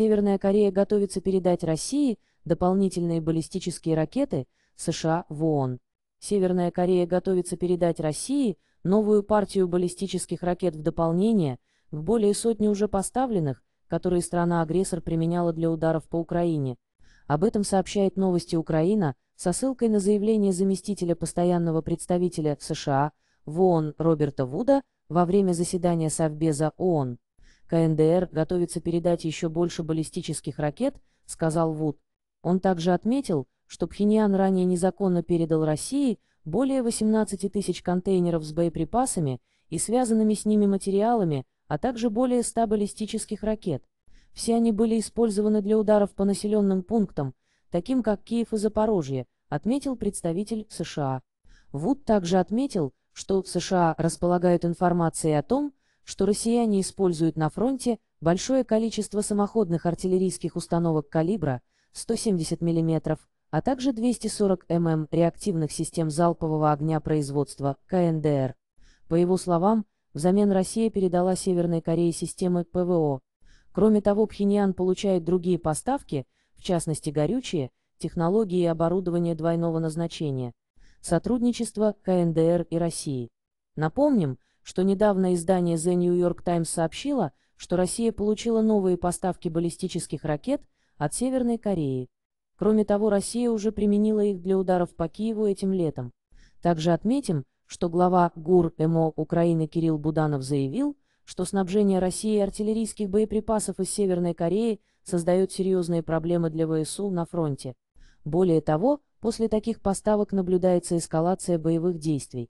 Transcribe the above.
Северная Корея готовится передать России дополнительные баллистические ракеты США в ООН. Северная Корея готовится передать России новую партию баллистических ракет в дополнение в более сотни уже поставленных, которые страна-агрессор применяла для ударов по Украине. Об этом сообщает новости Украина со ссылкой на заявление заместителя постоянного представителя США в ООН Роберта Вуда во время заседания Совбеза ООН. КНДР готовится передать еще больше баллистических ракет, сказал Вуд. Он также отметил, что Пхеньян ранее незаконно передал России более 18 тысяч контейнеров с боеприпасами и связанными с ними материалами, а также более 100 баллистических ракет. Все они были использованы для ударов по населенным пунктам, таким как Киев и Запорожье, отметил представитель США. Вуд также отметил, что США располагают информацией о том, что россияне используют на фронте большое количество самоходных артиллерийских установок калибра 170 мм, а также 240 мм реактивных систем залпового огня производства КНДР. По его словам, взамен Россия передала Северной Корее системы ПВО. Кроме того, Пхеньян получает другие поставки, в частности горючие, технологии и оборудование двойного назначения, сотрудничество КНДР и России. Напомним, что недавно издание The New York Times сообщило, что Россия получила новые поставки баллистических ракет от Северной Кореи. Кроме того, Россия уже применила их для ударов по Киеву этим летом. Также отметим, что глава ГУР МО Украины Кирилл Буданов заявил, что снабжение России артиллерийских боеприпасов из Северной Кореи создает серьезные проблемы для ВСУ на фронте. Более того, после таких поставок наблюдается эскалация боевых действий.